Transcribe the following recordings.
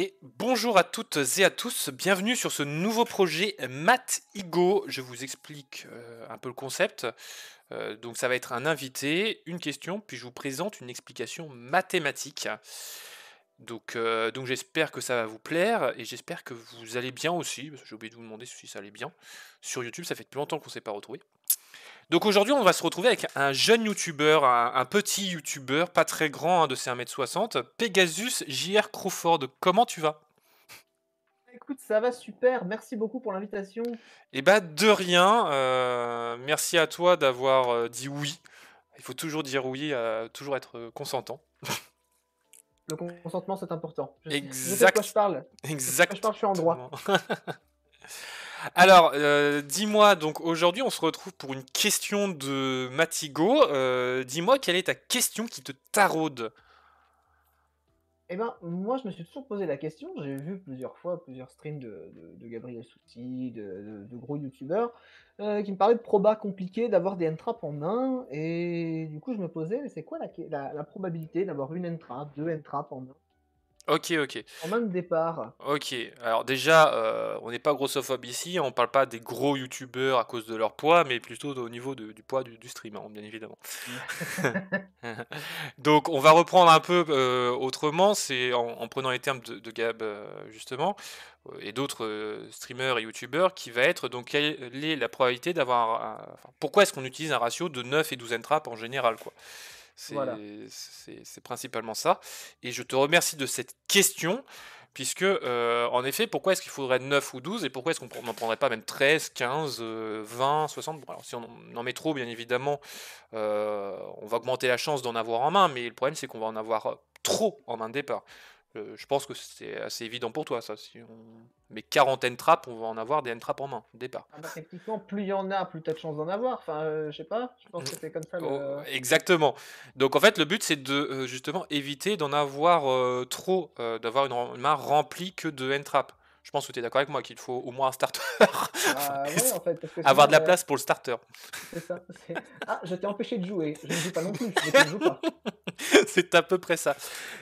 Et bonjour à toutes et à tous, bienvenue sur ce nouveau projet Matt Igo. Je vous explique euh, un peu le concept. Euh, donc ça va être un invité, une question, puis je vous présente une explication mathématique. Donc, euh, donc j'espère que ça va vous plaire et j'espère que vous allez bien aussi, j'ai oublié de vous demander si ça allait bien. Sur YouTube, ça fait plus longtemps qu'on ne s'est pas retrouvé. Donc aujourd'hui, on va se retrouver avec un jeune youtubeur, un, petit youtubeur, pas très grand, hein, de ses 1m60, Pegasus JR Crawford. Comment tu vas Écoute, ça va super. Merci beaucoup pour l'invitation. Eh bah, de rien. Euh, merci à toi d'avoir euh, dit oui. Il faut toujours dire oui, euh, toujours être consentant. Le consentement, c'est important. Je, exact. de quoi je parle. Exact. je parle, je suis en droit. Alors, euh, dis-moi, donc aujourd'hui, on se retrouve pour une question de Matigo. Euh, dis-moi, quelle est ta question qui te taraude Eh ben, moi, je me suis toujours posé la question. J'ai vu plusieurs fois plusieurs streams de, Gabriel Souti, de, gros youtubeurs, euh, qui me parlaient de probas compliqués, d'avoir des entraps en main. Et du coup, je me posais, mais c'est quoi la, probabilité d'avoir une entrape, deux entraps en main Ok, ok. En même départ. Ok, alors déjà, euh, on n'est pas grossophobe ici, on ne parle pas des gros youtubeurs à cause de leur poids, mais plutôt au niveau du poids du, streamer, hein, bien évidemment. Mm. Donc on va reprendre un peu euh, autrement, c'est en, prenant les termes de, Gab euh, justement, et d'autres streamers et youtubeurs, qui va être donc quelle est la probabilité d'avoir... pourquoi est-ce qu'on utilise un ratio de 9 et 12 entraps en général quoi c'est principalement ça. Et je te remercie de cette question. Puisque, euh, en effet, pourquoi est-ce qu'il faudrait 9 ou 12 et pourquoi est-ce qu'on n'en prendrait pas même 13, 15, 20, 60 Si on en met trop, bien évidemment, euh, on va augmenter la chance d'en avoir en main, mais le problème, c'est qu'on va en avoir trop en main de départ. Euh, je pense que c'est assez évident pour toi, ça. Si on... Mais 40 N-traps, on va en avoir des N-traps en main, au départ. Ah bah, plus il y en a, plus t'as de chances d'en avoir. Enfin, euh, je sais pas, je pense que c'était comme ça. Le... Oh, exactement. Donc, en fait, le but, c'est de euh, justement éviter d'en avoir trop, d'avoir une, main remplie que de n je pense que tu es d'accord avec moi qu'il faut au moins un starter. Ah, avoir de la euh, place pour le starter. C'est ça. Ah, je t'ai empêché de jouer. Je ne joue pas non plus. C'est à peu près ça.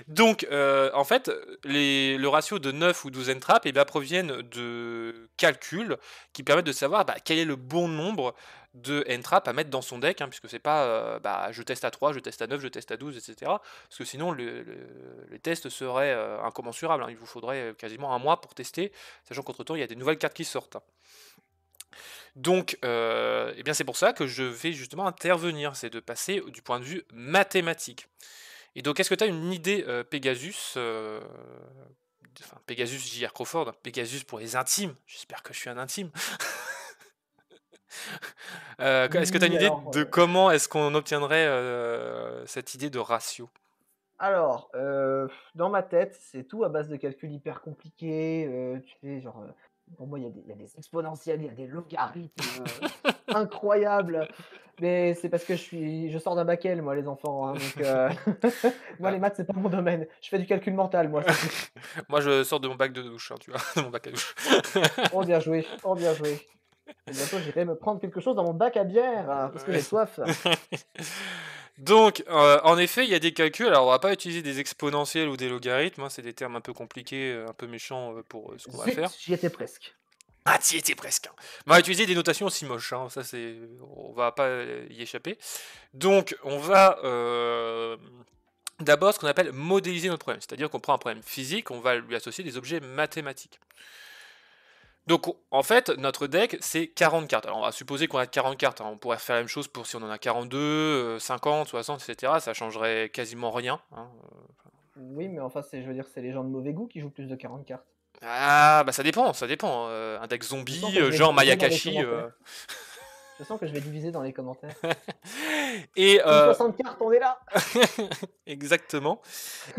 Donc, euh, en fait, les, le ratio de 9 ou 12 entraps et proviennent de calculs qui permettent de savoir bah, quel est le bon nombre de Entrap à mettre dans son deck, hein, puisque c'est pas euh, bah, je teste à 3, je teste à 9, je teste à 12, etc. Parce que sinon, le, le, les tests seraient euh, incommensurables. Hein. Il vous faudrait euh, quasiment un mois pour tester, sachant qu'entre-temps, il y a des nouvelles cartes qui sortent. Hein. Donc, eh bien c'est pour ça que je vais justement intervenir, c'est de passer du point de vue mathématique. Et donc, est-ce que tu as une idée, Pegasus Enfin, Pegasus J.R. Crawford, Pegasus pour les intimes, j'espère que je suis un intime. Euh, est-ce que tu as une idée de euh comment est-ce qu'on obtiendrait euh, cette idée de ratio Alors, dans ma tête, c'est tout à base de calculs hyper compliqués. tu sais, genre, pour moi, il y, a des exponentielles, il y a des logarithmes incroyables. Mais c'est parce que je suis, je sors d'un bac L, moi, les enfants. Hein, moi, les maths, c'est pas mon domaine. Je fais du calcul mental, moi. moi, je sors de mon bac de douche, hein, tu vois, de mon bac douche. oh bien joué, oh bien joué. Bientôt, j'irai me prendre quelque chose dans mon bac à bière, hein, parce que j'ai soif. Donc, euh, en effet, il y a des calculs. Alors, on va pas utiliser des exponentiels ou des logarithmes. Hein, c'est des termes un peu compliqués, euh, un peu méchants euh, pour ce qu'on va faire. J'y étais presque. Ah, t'y étais presque. Hein. On va utiliser des notations aussi moches. Hein, ça, c'est, on va pas y échapper. Donc, on va d'abord ce qu'on appelle modéliser notre problème. C'est-à-dire qu'on prend un problème physique, on va lui associer des objets mathématiques. Donc en fait, notre deck, c'est 40 cartes. Alors on va supposer qu'on a 40 cartes. Hein. On pourrait faire la même chose pour si on en a 42, 50, 60, etc. Ça changerait quasiment rien. Hein. Oui, mais enfin, je veux dire, c'est les gens de mauvais goût qui jouent plus de 40 cartes. Ah, bah ça dépend, ça dépend. Euh, un deck zombie, euh, genre Mayakashi. Euh. Je sens que je vais diviser dans les commentaires. 60 cartes, on est là. Exactement.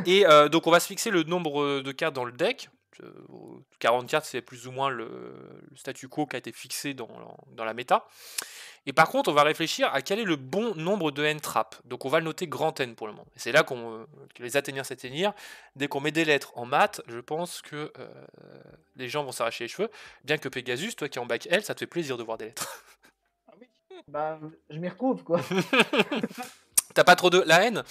Et donc on va se fixer le nombre de cartes dans le deck. 44, euh, c'est plus ou moins le, statu quo qui a été fixé dans, la méta. Et par contre, on va réfléchir à quel est le bon nombre de n-trap. Donc on va le noter grand n pour le moment. Et c'est là qu'on, euh, que les Athéniens s'atteignent, Dès qu'on met des lettres en maths, je pense que euh, les gens vont s'arracher les cheveux. Bien que Pegasus, toi qui es en bac L, ça te fait plaisir de voir des lettres. Ah bah je m'y retrouve quoi. T'as pas trop de la haine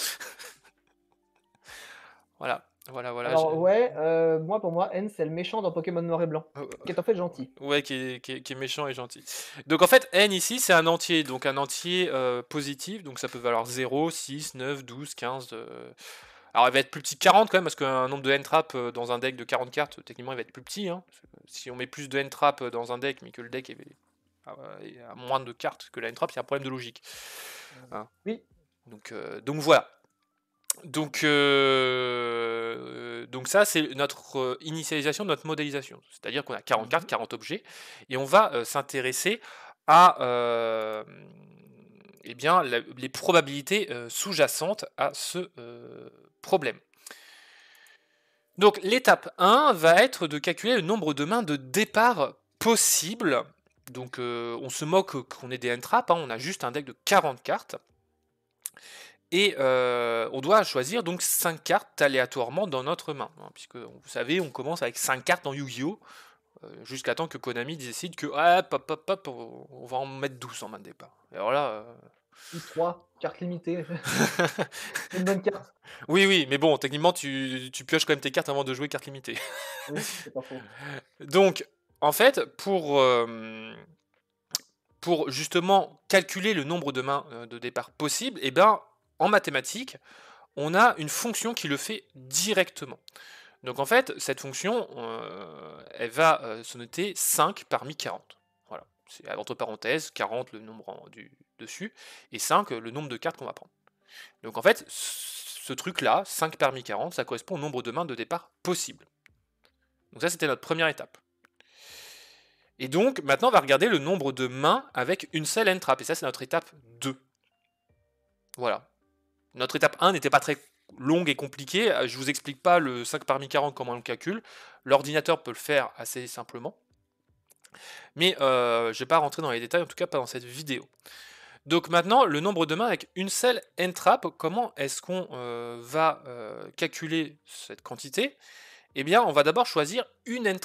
Voilà. Voilà, voilà. Alors, ouais, euh, moi, pour moi, N, c'est le méchant dans Pokémon Noir et Blanc, ah, bah, qui est en fait gentil. Ouais, qui est, qui méchant et gentil. Donc, en fait, N ici, c'est un entier. Donc, un entier euh, positif. Donc, ça peut valoir 0, 6, 9, 12, 15. Alors, il va être plus petit que 40 quand même, parce qu'un nombre de N-trap euh, dans un deck de 40 cartes, techniquement, il va être plus petit. Hein. Si on met plus de N-trap dans un deck, mais que le deck est ah, à moins de cartes que la N-trap, il y a un problème de logique. Hein. oui. Donc, donc, voilà. Donc, euh, euh, donc ça, c'est notre euh, initialisation, notre modélisation. C'est-à-dire qu'on a 40 cartes, 40 objets, et on va s'intéresser à eh bien, les probabilités sous-jacentes à ce problème. Donc l'étape 1 va être de calculer le nombre de mains de départ possible. Donc on se moque qu'on ait des entraps, hein, on a juste un deck de 40 cartes. Et euh, on doit choisir donc 5 cartes aléatoirement dans notre main. Hein, puisque vous savez, on commence avec 5 cartes en Yu-Gi-Oh! Euh, jusqu'à temps que Konami décide que ah, on va en mettre 12 en main de départ. Et alors là. 3, euh, carte limitée. une bonne carte. Oui, oui, mais bon, techniquement, tu, tu, pioches quand même tes cartes avant de jouer carte limitée. Ah donc, en fait, pour pour justement calculer le nombre de mains de départ possible, eh ben, en mathématiques, on a une fonction qui le fait directement. Donc en fait, cette fonction, euh, elle va euh, se noter 5 parmi 40. Voilà, c'est entre parenthèses, 40 le nombre du dessus, et 5 le nombre de cartes qu'on va prendre. Donc en fait, ce truc-là, 5 parmi 40, ça correspond au nombre de mains de départ possible. Donc ça, c'était notre première étape. Et donc, maintenant, on va regarder le nombre de mains avec une seule entrappe. Et ça, c'est notre étape 2. Voilà notre étape 1 n'était pas très longue et compliquée. Euh, je ne vous explique pas le 5 parmi 40 comment on le calcule. L'ordinateur peut le faire assez simplement. Mais euh, je ne vais pas rentrer dans les détails, en tout cas pas dans cette vidéo. Donc maintenant, le nombre de mains avec une seule n comment est-ce qu'on euh, va calculer cette quantité Eh bien, on va d'abord choisir une n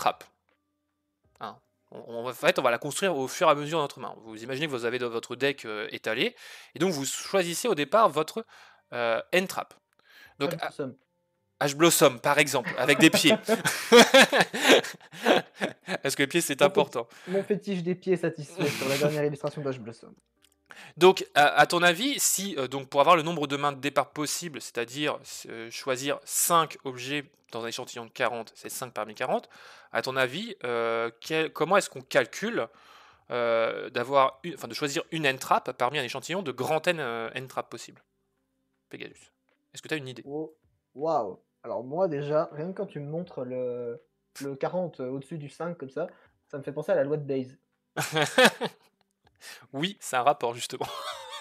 hein. On, en fait, on va la construire au fur et à mesure de notre main. Vous imaginez que vous avez votre deck étalé, et donc vous choisissez au départ votre euh, Entrap. Donc, ah, ah, H Blossom, par exemple, avec des pieds. Est-ce que les pieds, c'est important. Mon fétiche des pieds est satisfait sur la dernière illustration d'H Blossom. Donc, à, ton avis, si euh, donc pour avoir le nombre de mains de départ possible, c'est-à-dire euh, choisir 5 objets dans un échantillon de 40, c'est 5 parmi 40, à ton avis, euh, comment est-ce qu'on calcule d'avoir, enfin, de choisir une n parmi un échantillon de grand n possible Pegasus Est-ce que tu as une idée Waouh wow. Alors moi déjà, rien que quand tu me montres le, 40 euh, au-dessus du 5 comme ça, ça me fait penser à la loi de Bayes. oui, c'est un rapport justement.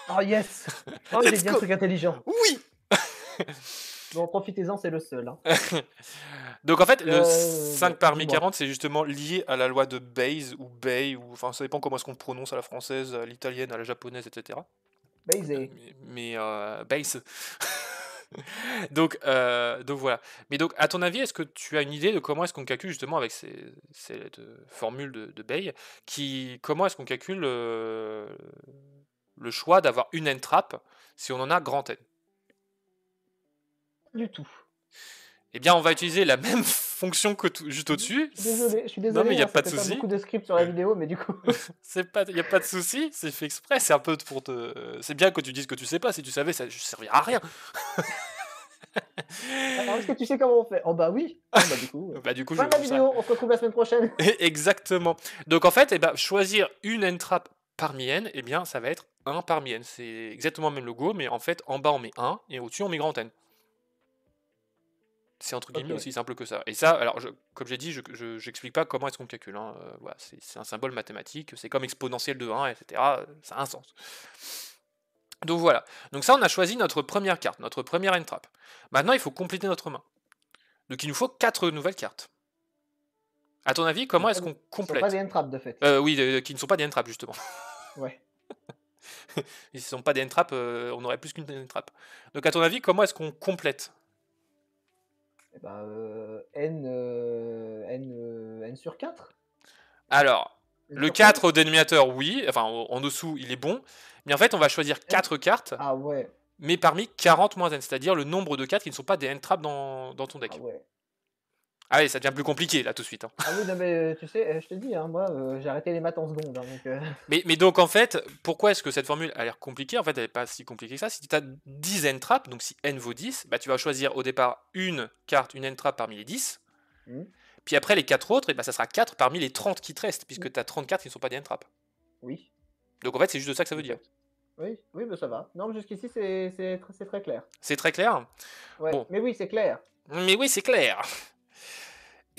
oh yes Oh j'ai bien ce truc intelligent. Oui Bon, profitez-en, c'est le seul. Hein. Donc en fait, le 5 euh, parmi 40, c'est justement lié à la loi de Bayes ou Bay, ou enfin ça dépend comment est-ce qu'on prononce à la française, à l'italienne, à la japonaise, etc. Euh, mais, euh, donc, euh, donc voilà. Mais donc, à ton avis, est-ce que tu as une idée de comment est-ce qu'on calcule justement avec ces, cette formule de, de Bay, qui, comment est-ce qu'on calcule le choix d'avoir une n-trap si on en a grand n Du tout. Eh bien, on va utiliser la même fonction que juste au-dessus. Désolé, je suis désolé. Non, mais il n'y a hein, pas de souci. beaucoup de script sur la vidéo, mais du coup. c'est pas, il n'y a pas de souci, c'est fait exprès. C'est un peu pour te. C'est bien que tu dises que tu sais pas. Si tu savais, ça ne servirait à rien. Ah, est-ce que tu sais comment on fait Oh, bah oui ah, bah, du coup, euh, bah, du coup la vidéo, on se retrouve la semaine prochaine. Eh, exactement. Donc, en fait, eh ben, choisir une entrape parmi n, eh bien, ça va être un parmi n. C'est exactement le même logo, mais en fait, en bas, on met un et au-dessus, on met grand n c'est entre guillemets aussi simple que ça. Et ça, alors, comme j'ai dit, je n'explique pas comment est-ce qu'on calcule. Hein, euh, c'est un symbole mathématique, c'est comme exponentiel de 1, etc. Ça a un sens. Donc voilà. Donc ça, on a choisi notre première carte, notre première entrap. Maintenant, il faut compléter notre main. Donc il nous faut quatre nouvelles cartes. À ton avis, comment est-ce qu'on complète Ce ne sont pas des end de fait. Euh, oui, euh, qui ne sont pas des end justement. Ouais. Ils ne sont pas des end on aurait plus qu'une end Donc à ton avis, comment est-ce qu'on complète eh ben, euh, n, euh, n, euh, n, sur 4 Alors, le 4 au dénominateur, oui. Enfin, en dessous, il est bon. Mais en fait, on va choisir 4 cartes. Ah ouais. Mais parmi 40 moins n, c'est-à-dire le nombre de cartes qui ne sont pas des n-traps dans, dans ton deck. Ah ouais. Ah oui, ça devient plus compliqué là tout de suite. Hein. Ah oui, mais euh, tu sais, euh, je te dis, hein, moi euh, j'ai arrêté les maths en seconde. Hein, mais, donc en fait, pourquoi est-ce que cette formule a l'air compliquée En fait, elle n'est pas si compliquée que ça. Si tu as 10 n donc si n vaut 10, bah, tu vas choisir au départ une carte, une n-trap parmi les 10. Mmh. Puis après, les 4 autres, et bah, ça sera 4 parmi les 30 qui te restent, puisque tu as 30 cartes qui ne sont pas des n Oui. Donc en fait, c'est juste de ça que ça veut dire. Oui, oui, bah, ça va. Non, mais jusqu'ici, c'est très, clair. C'est très clair bon. Mais oui, c'est clair. Mais oui, c'est clair.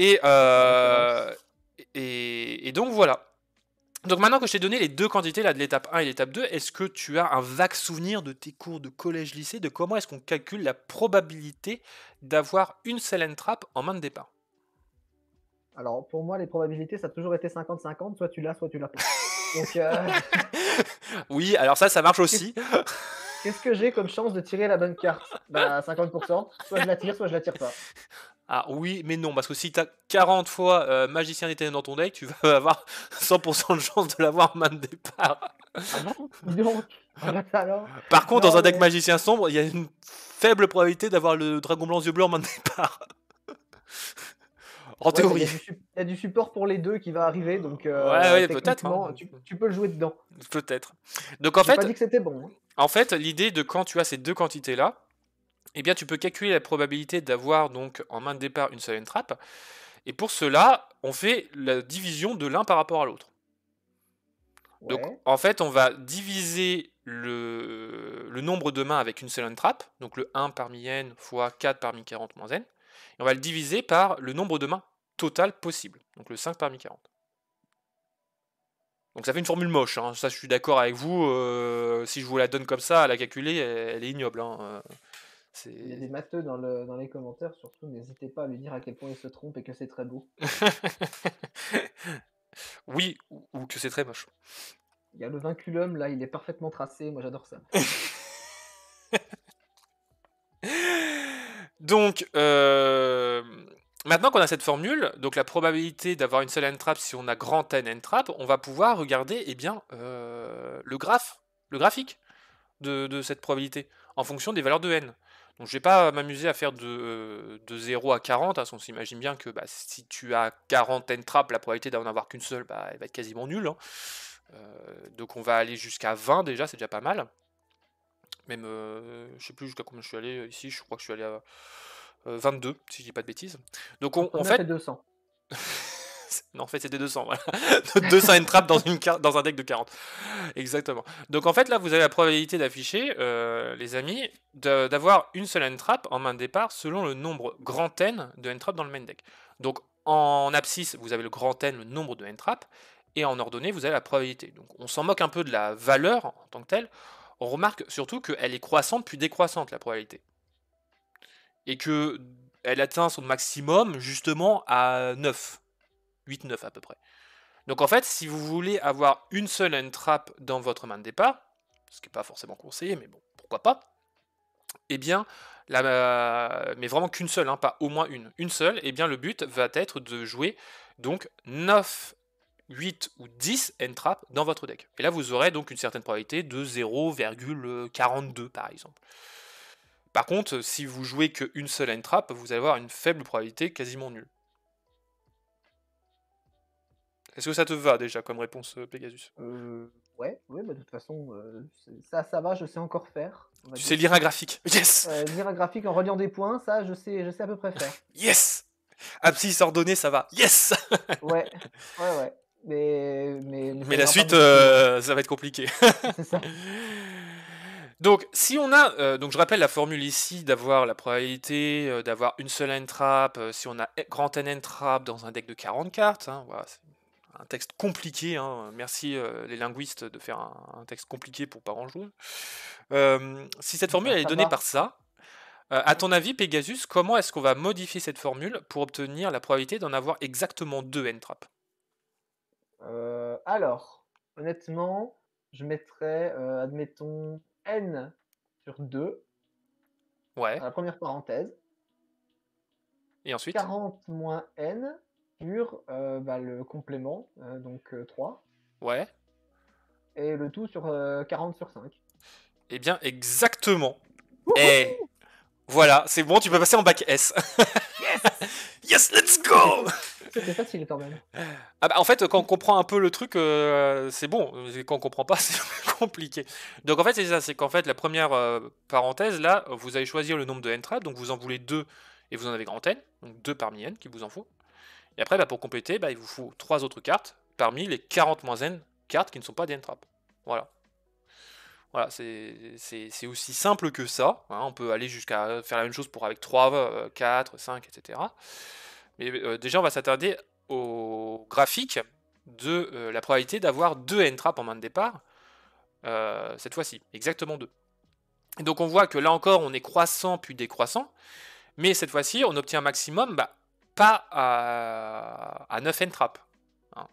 Euh, et, et, donc voilà. Donc maintenant que je t'ai donné les deux quantités, là, de l'étape 1 et l'étape 2, est-ce que tu as un vague souvenir de tes cours de collège-lycée, de comment est-ce qu'on calcule la probabilité d'avoir une sell trap en main de départ Alors pour moi, les probabilités, ça a toujours été 50-50, soit tu l'as, soit tu l'as pas. Euh, oui, alors ça, ça marche aussi. Qu'est-ce que j'ai comme chance de tirer la bonne carte Bah 50%, soit je la tire, soit je la tire pas. Ah oui, mais non, parce que si tu as 40 fois euh, magicien d'éternel dans ton deck, tu vas avoir 100% de chance de l'avoir en main de départ. Ah donc. Ah bah, alors, Par contre, dans un deck magicien sombre, il y a une faible probabilité d'avoir le dragon blanc yeux bleus en main de départ. en théorie. Il y, a du support pour les deux qui va arriver, donc euh, ouais, peut-être. Hein. Tu, peux le jouer dedans. Peut-être. Donc en fait, pas dit que c'était bon. Hein. En fait, l'idée de quand tu as ces deux quantités là, eh bien tu peux calculer la probabilité d'avoir donc en main de départ une seule entrappe. Et pour cela, on fait la division de l'un par rapport à l'autre. Donc en fait, on va diviser le, nombre de mains avec une seule entrappe. donc le 1 parmi n fois 4 parmi 40 moins n, et on va le diviser par le nombre de mains total possible, donc le 5 parmi 40. Donc ça fait une formule moche, hein. ça je suis d'accord avec vous, euh, si je vous la donne comme ça, à la calculer, elle, est ignoble. Hein, euh. Il y a des matheux dans, les commentaires, surtout n'hésitez pas à lui dire à quel point il se trompe et que c'est très beau. oui, ou, que c'est très moche. Il y a le vinculum, là, il est parfaitement tracé, moi j'adore ça. Donc, euh, maintenant qu'on a cette formule, donc la probabilité d'avoir une seule n-trap si on a grand n n-trap, on va pouvoir regarder eh bien, euh, le graphe, le graphique de, cette probabilité en fonction des valeurs de n. Donc je vais pas m'amuser à faire de, 0 euh, à 40, hein, parce qu'on s'imagine bien que bah, si tu as 40 n trappes, la probabilité d'en avoir qu'une seule, bah, elle va être quasiment nulle. Hein. Euh, donc on va aller jusqu'à 20 déjà, c'est déjà pas mal. Même, euh, je sais plus jusqu'à combien je suis allé ici, je crois que je suis allé à 22, si je dis pas de bêtises. Donc on, fait fait... 200. Non, en fait, c'était 200. 200 une trappe dans, une dans un deck de 40. Exactement. Donc, en fait, là, vous avez la probabilité d'afficher, euh, les amis, d'avoir une seule trap en main de départ selon le nombre grand N de entrap dans le main deck. Donc, en abscisse, vous avez le grand N, le nombre de trap, et en ordonnée, vous avez la probabilité. Donc, on s'en moque un peu de la valeur en tant que telle. On remarque surtout qu'elle est croissante puis décroissante, la probabilité. Et que elle atteint son maximum justement à 9. 8-9 à peu près. Donc en fait, si vous voulez avoir une seule trap dans votre main de départ, ce qui n'est pas forcément conseillé, mais bon, pourquoi pas, eh bien, mais vraiment qu'une seule, hein, pas au moins une, une seule, eh bien le but va être de jouer donc 9, 8 ou 10 trap dans votre deck. Et là, vous aurez donc une certaine probabilité de 0,42 par exemple. Par contre, si vous jouez qu'une seule trap, vous allez avoir une faible probabilité quasiment nulle. Est-ce que ça te va déjà comme réponse, euh, Pegasus euh, Ouais, ouais bah, de toute façon, euh, ça, ça va, je sais encore faire. Tu sais lire un graphique. Yes Lire un graphique en reliant des points, ça, je sais, je sais à peu près faire. yes Abscisse ah, ordonnée, ça va. Yes Ouais, ouais, ouais. Mais, mais, mais la suite, ça va être compliqué. C'est ça. Donc, si on a, donc je rappelle la formule ici d'avoir la probabilité d'avoir une seule end si on a e-, grand n trap dans un deck de 40 cartes, hein, voilà, un texte compliqué. Hein. Merci euh, les linguistes de faire un, texte compliqué pour pas grand si cette eh ben, formule est donnée par ça, euh, à ton avis, Pegasus, comment est-ce qu'on va modifier cette formule pour obtenir la probabilité d'en avoir exactement deux N-traps euh, Alors, honnêtement, je mettrais, admettons, N sur 2. Ouais. la première parenthèse. Et ensuite 40 moins N sur euh, bah, le complément, euh, donc 3. Euh, ouais. Et le tout sur 40 sur 5. et eh bien, exactement. et eh, voilà, c'est bon, tu peux passer en bac S. yes, let's go C'était facile quand même. Ah bah, en fait, quand on comprend un peu le truc, c'est bon. Quand on comprend pas, c'est compliqué. Donc en fait, c'est ça, c'est qu'en fait, la première parenthèse, là, vous allez choisir le nombre de n donc vous en voulez deux et vous en avez grand n, donc deux parmi n qui vous en faut. Et après, bah, pour compléter, bah, il vous faut trois autres cartes parmi les 40 moins n cartes qui ne sont pas des n Voilà. Voilà, c'est aussi simple que ça. Hein. on peut aller jusqu'à faire la même chose pour avec 3, 4, 5, etc. Mais euh, déjà, on va s'attarder au graphique de euh, la probabilité d'avoir deux n en main de départ, euh, cette fois-ci, exactement deux. Et donc on voit que là encore, on est croissant puis décroissant, mais cette fois-ci, on obtient un maximum bah, pas à, 9 entraps. Hein.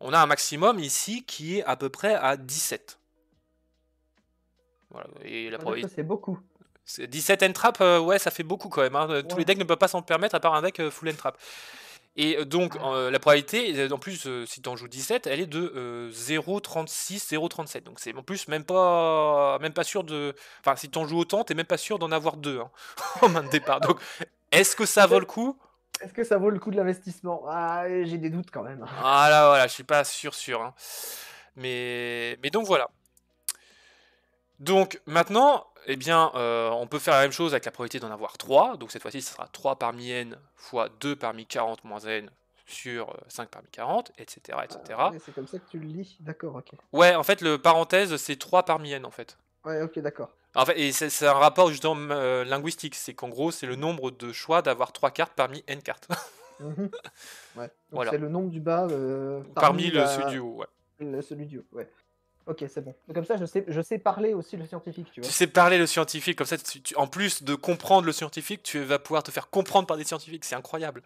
On a un maximum ici qui est à peu près à 17. et la ah, C'est beaucoup. 17 entrap, euh, ouais, ça fait beaucoup quand même. Hein. Tous les decks ne peuvent pas s'en permettre à part un deck euh, full entrap. Et euh, donc, la probabilité, en plus, si tu en joues 17, elle est de 0,36, 0,37. Donc, c'est en plus même pas, même pas sûr de. Enfin, si tu en joues autant, t'es même pas sûr d'en avoir deux hein, en main de départ. Donc, est-ce que ça vaut le coup est-ce que ça vaut le coup de l'investissement ah, J'ai des doutes quand même. Ah là voilà, je suis pas sûr sûr. Hein. Mais, mais donc voilà. Donc maintenant, eh bien, euh, on peut faire la même chose avec la probabilité d'en avoir 3. Donc cette fois-ci, ce sera 3 parmi n fois 2 parmi 40 moins n sur 5 euh, parmi 40, etc. etc. c'est comme ça que tu le lis, d'accord, ok. Ouais, en fait, le parenthèse, c'est 3 parmi n, en fait. Ouais, ok, d'accord. En fait, c'est un rapport justement euh, linguistique, c'est qu'en gros, c'est le nombre de choix d'avoir trois cartes parmi n cartes. Mhm. C'est le nombre du bas euh, parmi, le, celui du haut. Le, celui du haut, ouais. Ok, c'est bon. Comme ça, je sais, je sais parler aussi le scientifique, tu sais parler le scientifique, comme ça, en plus de comprendre le scientifique, tu vas pouvoir te faire comprendre par des scientifiques, c'est incroyable.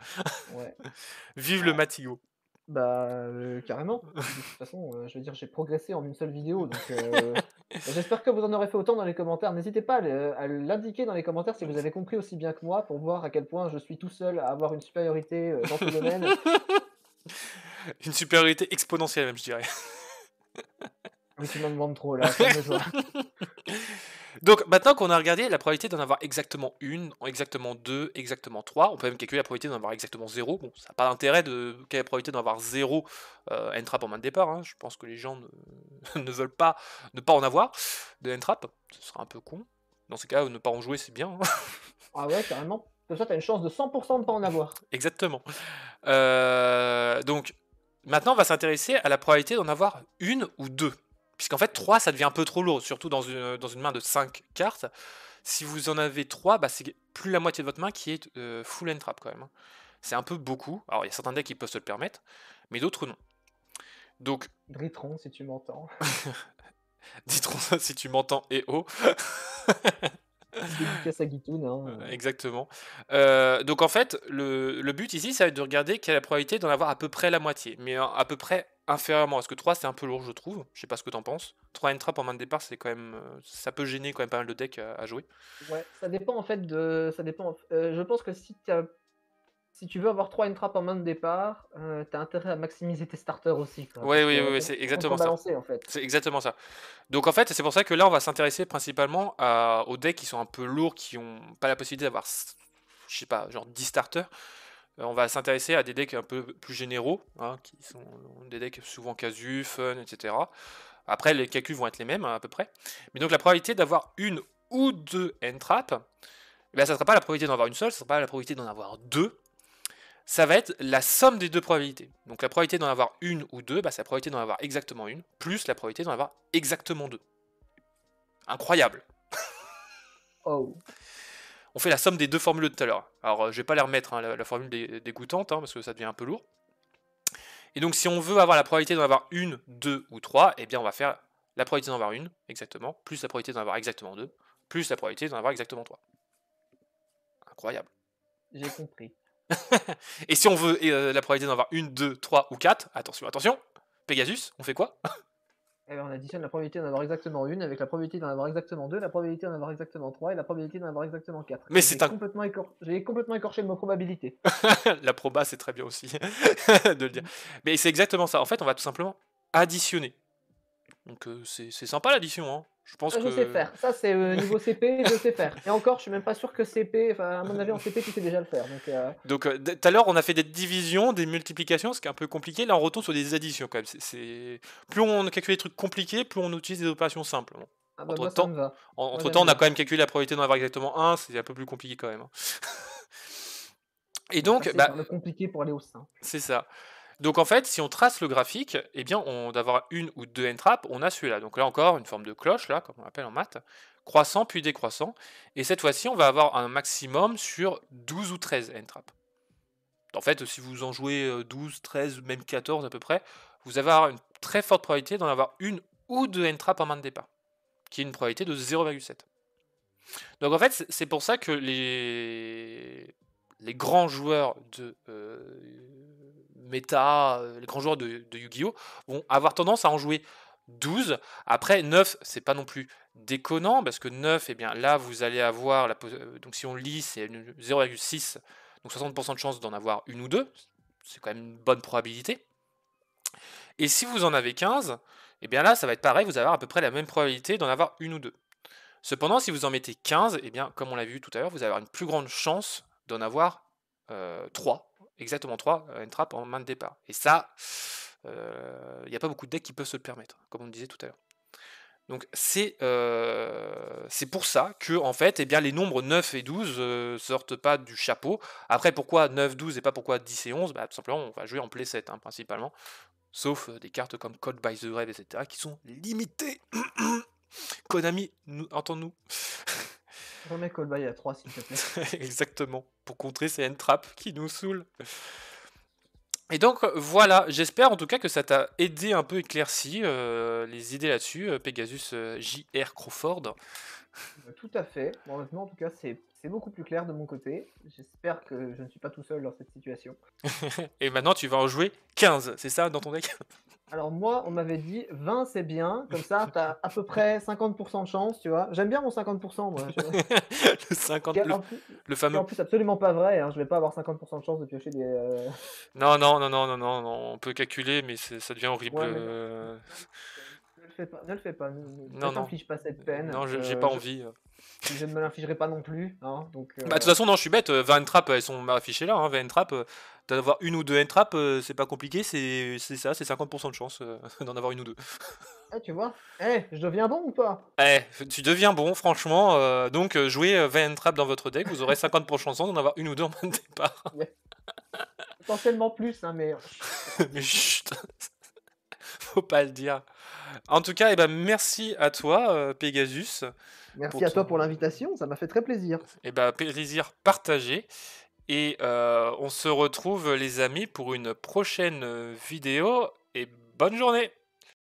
Ouais. Vive le ah. Matigo. Bah, euh, carrément. De toute façon, euh, je veux dire, j'ai progressé en une seule vidéo. Donc, euh, j'espère que vous en aurez fait autant dans les commentaires. N'hésitez pas à l'indiquer dans les commentaires si vous avez compris aussi bien que moi pour voir à quel point je suis tout seul à avoir une supériorité dans ce domaine. Une supériorité exponentielle, même, je dirais. trop Donc maintenant qu'on a regardé la probabilité d'en avoir exactement une, exactement deux, exactement trois, on peut même calculer la probabilité d'en avoir exactement zéro. Bon, ça n'a pas d'intérêt de quelle la probabilité d'en avoir zéro euh, entrap en main de départ. Hein. Je pense que les gens ne, veulent pas ne pas en avoir de entrap. Ce serait un peu con. Dans ces cas, ne pas en jouer, c'est bien. Hein. ah ouais, carrément. Comme ça, as une chance de 100% de pas en avoir. Exactement. Euh, donc, maintenant, on va s'intéresser à la probabilité d'en avoir une ou deux. Puisqu'en fait, 3, ça devient un peu trop lourd, surtout dans une, euh, dans une main de 5 cartes. Si vous en avez 3, bah, c'est plus la moitié de votre main qui est euh, full end quand même. Hein. C'est un peu beaucoup. Alors, il y a certains decks qui peuvent se le permettre, mais d'autres non. Donc. Dritron, si tu m'entends. Dritron, si tu m'entends, et oh Exactement. donc en fait, le, le, but ici, ça va être de regarder quelle est la probabilité d'en avoir à peu près la moitié. Mais à peu près inférieurement. Parce que 3 c'est un peu lourd, je trouve. Je sais pas ce que t'en penses. 3 and trap en main de départ, c'est quand même. Euh, ça peut gêner quand même pas mal de decks à, jouer. Ouais, ça dépend en fait de. Ça dépend. Euh, je pense que si Si tu veux avoir 3 and trap en main de départ, euh, t'as intérêt à maximiser tes starters aussi. Quoi, ouais, oui, oui, c'est exactement ça. C'est exactement ça. Donc en fait, c'est pour ça que là, on va s'intéresser principalement à... aux decks qui sont un peu lourds, qui ont pas la possibilité d'avoir, je sais pas, genre 10 starters. Euh, on va s'intéresser à des decks un peu plus généraux, hein, qui sont des decks souvent casu, fun, etc. Après, les calculs vont être les mêmes hein, à peu près. Mais donc la probabilité d'avoir une ou deux entraps, eh ça ne sera pas la probabilité d'en avoir une seule, ça ne sera pas la probabilité d'en avoir deux. Ça va être la somme des deux probabilités. Donc la probabilité d'en avoir une ou deux, bah, c'est la probabilité d'en avoir exactement une, plus la probabilité d'en avoir exactement deux. Incroyable. oh on fait la somme des deux formules de tout à l'heure. Alors, euh, je vais pas les remettre, hein, la, formule dégoûtante, hein, parce que ça devient un peu lourd. Et donc, si on veut avoir la probabilité d'en avoir une, deux ou trois, eh bien, on va faire la probabilité d'en avoir une, exactement, plus la probabilité d'en avoir exactement deux, plus la probabilité d'en avoir exactement trois. Incroyable. J'ai compris. et si on veut euh, la probabilité d'en avoir une, deux, trois ou quatre, attention, attention, Pegasus, on fait quoi Eh ben, on additionne la probabilité d'en avoir exactement une avec la probabilité d'en avoir exactement deux, la probabilité d'en avoir exactement trois et la probabilité d'en avoir exactement quatre. Mais c'est complètement J'ai complètement écorché le mot probabilité. la proba, c'est très bien aussi de le dire. Mais c'est exactement ça. En fait, on va tout simplement additionner. Donc euh, c'est sympa l'addition. Hein. Je pense que. Je sais faire. Ça, c'est euh, niveau CP, je sais faire. Et encore, je suis même pas sûr que CP, Enfin à mon avis, en CP, tu sais déjà le faire. Donc, euh. Euh, tout à l'heure, on a fait des divisions, des multiplications, ce qui est un peu compliqué. Là, on retourne sur des additions quand même. C'est Plus on calcule des trucs compliqués, plus on utilise des opérations simples. Ah bah, entre temps, on a quand même calculé la probabilité d'en avoir exactement un, c'est un peu plus compliqué quand même. Hein. Et donc, bah, compliqué pour aller au simple. C'est ça. Donc en fait, si on trace le graphique, eh bien, d'avoir une ou deux entraps, on a celui-là. Donc là encore, une forme de cloche, là, comme on l'appelle en maths, croissant puis décroissant. Et cette fois-ci, on va avoir un maximum sur 12 ou 13 entraps. En fait, si vous en jouez 12, euh, 13, même 14 à peu près, vous avez une très forte probabilité d'en avoir une ou deux entraps en main de départ, qui est une probabilité de 0,7. Donc en fait, c'est pour ça que les les grands joueurs de, euh, Meta, euh, les grands joueurs de, Yu-Gi-Oh! vont avoir tendance à en jouer 12. Après, 9, c'est pas non plus déconnant, parce que 9, et eh bien, là, vous allez avoir, la, euh, donc si on lit, c'est 0,6, donc 60% de chance d'en avoir une ou deux, c'est quand même une bonne probabilité. Et si vous en avez 15, et eh bien là, ça va être pareil, vous allez avoir à peu près la même probabilité d'en avoir une ou deux. Cependant, si vous en mettez 15, et eh bien, comme on l'a vu tout à l'heure, vous allez avoir une plus grande chance d'en avoir 3 euh, exactement 3 euh, une en main de départ. Et ça, il euh, n'y a pas beaucoup de decks qui peuvent se le permettre, comme on le disait tout à l'heure. Donc c'est euh, pour ça que en fait et eh bien, les nombres 9 et 12 ne sortent pas du chapeau. Après pourquoi 9, 12 et pas pourquoi 10 et 11 bah, Tout simplement on va jouer en play 7 hein, principalement. Sauf des cartes comme Code by the Rave, etc. qui sont limitées. Konami, entends-nous. Remets Colby à 3, s'il te plaît. Exactement, pour contrer ces n qui nous saoulent. Et donc euh, voilà, j'espère en tout cas que ça t'a aidé un peu éclairci euh, les idées là-dessus, euh, Pegasus JR Crawford. Tout à fait. Bon, en tout cas, c'est beaucoup plus clair de mon côté. J'espère que je ne suis pas tout seul dans cette situation. et maintenant, tu vas en jouer 15, c'est ça, dans ton deck Alors, moi, on m'avait dit 20, c'est bien. Comme ça, tu as à peu près 50% de chance, tu vois. J'aime bien mon 50%, moi. le, 50, le, le fameux. En plus, absolument pas vrai. Hein. Je vais pas avoir 50% de chance de piocher des. Euh, non, non, non, non, non, non, On peut calculer, mais ça devient horrible. Euh, ne le fais pas. Ne, t'inflige pas cette peine. Non, j'ai euh, pas envie. Je, ne me l'infligerai pas non plus. Hein, donc, euh, bah, de toute façon, non, je suis bête. 20 euh, trappes, elles sont affichées là. 20 hein, d'avoir une ou deux entraps c'est pas compliqué. C'est ça, c'est 50% de chance d'en avoir une ou deux. Eh, tu vois Eh, je deviens bon ou pas Eh, tu deviens bon, franchement. donc, jouez 20 trappes dans votre deck. Vous aurez 50% de chance d'en avoir une ou deux en de départ. Potentiellement plus, hein, mais. mais chut Faut pas le dire. En tout cas, eh ben, merci à toi, euh, Pegasus. Merci à toi pour l'invitation, ça m'a fait très plaisir. Et eh ben, plaisir partagé. Et euh, on se retrouve, les amis, pour une prochaine euh, vidéo. Et bonne journée!